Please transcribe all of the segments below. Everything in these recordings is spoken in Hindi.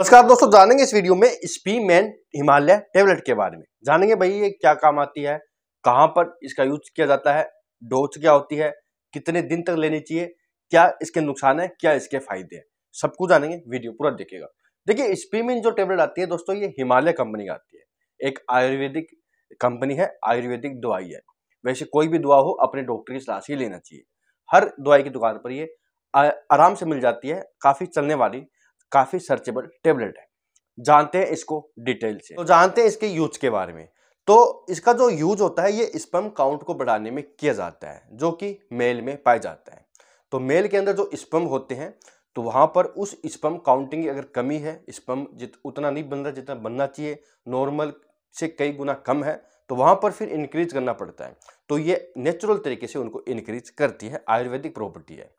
नमस्कार दोस्तों जानेंगे इस वीडियो में स्पी मैन हिमालय टेबलेट के बारे में जानेंगे भाई ये क्या काम आती है कहाँ पर इसका यूज किया जाता है डोज क्या होती है कितने दिन तक लेनी चाहिए क्या इसके नुकसान है क्या इसके फायदे हैं सब कुछ जानेंगे वीडियो पूरा देखिएगा देखिए स्पीमिन जो टेबलेट आती है दोस्तों ये हिमालय कंपनी का आती है एक आयुर्वेदिक कंपनी है आयुर्वेदिक दवाई है वैसे कोई भी दवा हो अपने डॉक्टर की सलाह से लेना चाहिए हर दवाई की दुकान पर ये आराम से मिल जाती है काफ़ी चलने वाली काफ़ी सर्चेबल टेबलेट है जानते हैं इसको डिटेल से तो जानते हैं इसके यूज के बारे में तो इसका जो यूज होता है ये स्पम काउंट को बढ़ाने में किया जाता है जो कि मेल में पाया जाता है तो मेल के अंदर जो स्पम होते हैं तो वहाँ पर उस स्पम काउंटिंग की अगर कमी है स्पम जित उतना नहीं बन रहा जितना बनना चाहिए नॉर्मल से कई गुना कम है तो वहाँ पर फिर इंक्रीज करना पड़ता है तो ये नेचुरल तरीके से उनको इंक्रीज करती है आयुर्वेदिक प्रॉपर्टी है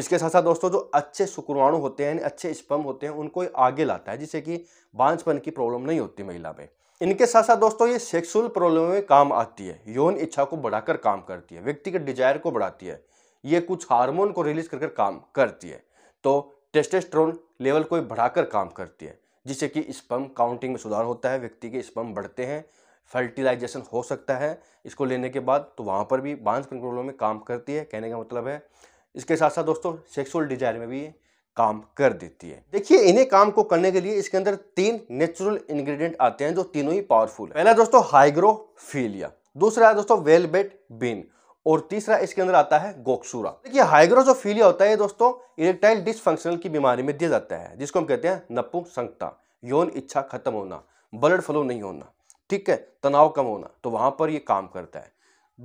इसके साथ साथ दोस्तों जो अच्छे शुक्राणु होते हैं अच्छे स्पम होते हैं उनको आगे लाता है जिससे कि बांझपन की प्रॉब्लम नहीं होती महिला में इनके साथ साथ दोस्तों ये सेक्सुअल प्रॉब्लम में काम आती है यौन इच्छा को बढ़ाकर काम करती है व्यक्ति के डिजायर को बढ़ाती है ये कुछ हार्मोन को रिलीज कर काम करती है तो टेस्टेस्ट्रोन लेवल को बढ़ाकर काम करती है जिससे कि स्पम काउंटिंग में सुधार होता है व्यक्ति के स्पम बढ़ते हैं फर्टिलाइजेशन हो सकता है इसको लेने के बाद तो वहाँ पर भी बांझपन प्रॉब्लम में काम करती है कहने का मतलब है इसके साथ साथ दोस्तों सेक्सुअल डिजायर में भी ये काम कर देती है देखिए इन्हें काम को करने के लिए इसके अंदर तीन नेचुरल इंग्रेडिएंट आते हैं जो तीनों ही पावरफुल है पहला दोस्तों हाइग्रोफीलिया दूसरा है दोस्तों वेलबेट बीन और तीसरा इसके अंदर आता है गोक्सूरा देखिए हाइग्रोसोफीलिया होता है दोस्तों इरेक्टाइल डिसफंक्शनल की बीमारी में दिया जाता है जिसको हम कहते हैं नपुंसकता यौन इच्छा खत्म होना ब्लड फ्लो नहीं होना ठीक है तनाव कम होना तो वहां पर ये काम करता है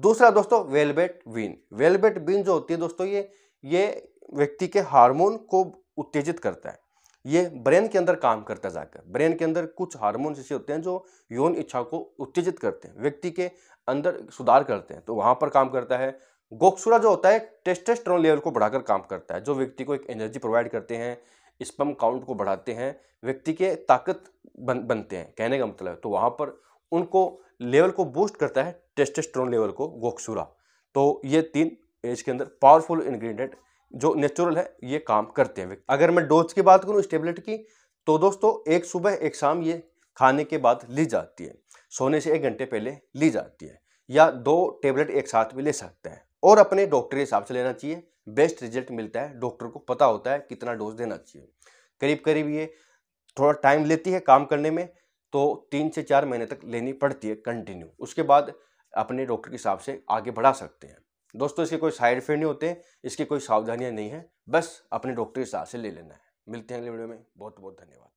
दूसरा दोस्तों वेलबेट बीन वेलबेट बीन जो होती है दोस्तों ये ये व्यक्ति के हार्मोन को उत्तेजित करता है ये ब्रेन के अंदर काम करता है जाकर ब्रेन के अंदर कुछ हार्मोन ऐसे होते हैं जो यौन इच्छा को उत्तेजित करते हैं व्यक्ति के अंदर सुधार करते हैं तो वहाँ पर काम करता है गोक्सुरा जो होता है टेस्टेस्ट्रॉन लेवल को बढ़ाकर काम करता है जो व्यक्ति को एक एनर्जी प्रोवाइड करते हैं स्पम काउंट को बढ़ाते हैं व्यक्ति के ताकत बन बनते हैं कहने का मतलब है तो वहाँ पर उनको लेवल को बूस्ट करता है टेस्टेस्ट्रॉन लेवल को गोक्सूरा तो ये तीन एज के अंदर पावरफुल इन्ग्रीडियंट जो नेचुरल है ये काम करते हैं अगर मैं डोज की बात करूँ इस टेबलेट की तो दोस्तों एक सुबह एक शाम ये खाने के बाद ली जाती है सोने से एक घंटे पहले ली जाती है या दो टेबलेट एक साथ भी ले सकते हैं और अपने डॉक्टर के हिसाब से लेना चाहिए बेस्ट रिजल्ट मिलता है डॉक्टर को पता होता है कितना डोज देना चाहिए करीब करीब ये थोड़ा टाइम लेती है काम करने में तो तीन से चार महीने तक लेनी पड़ती है कंटिन्यू उसके बाद अपने डॉक्टर के हिसाब से आगे बढ़ा सकते हैं दोस्तों इसके कोई साइड इफेक्ट नहीं होते इसकी कोई सावधानियाँ नहीं है बस अपने डॉक्टर के हिसाब से ले लेना है मिलते हैं अगले वीडियो में बहुत बहुत धन्यवाद